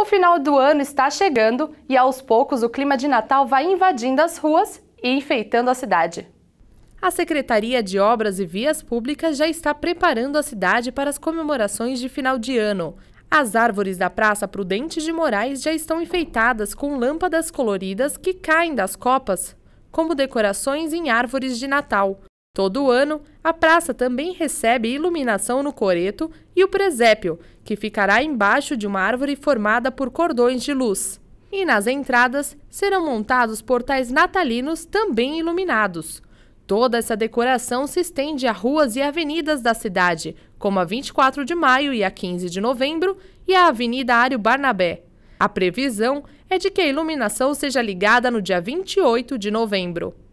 O final do ano está chegando e aos poucos o clima de Natal vai invadindo as ruas e enfeitando a cidade. A Secretaria de Obras e Vias Públicas já está preparando a cidade para as comemorações de final de ano. As árvores da Praça Prudente de Moraes já estão enfeitadas com lâmpadas coloridas que caem das copas, como decorações em árvores de Natal. Todo ano, a praça também recebe iluminação no coreto e o presépio, que ficará embaixo de uma árvore formada por cordões de luz. E nas entradas serão montados portais natalinos também iluminados. Toda essa decoração se estende a ruas e avenidas da cidade, como a 24 de maio e a 15 de novembro e a Avenida Ário Barnabé. A previsão é de que a iluminação seja ligada no dia 28 de novembro.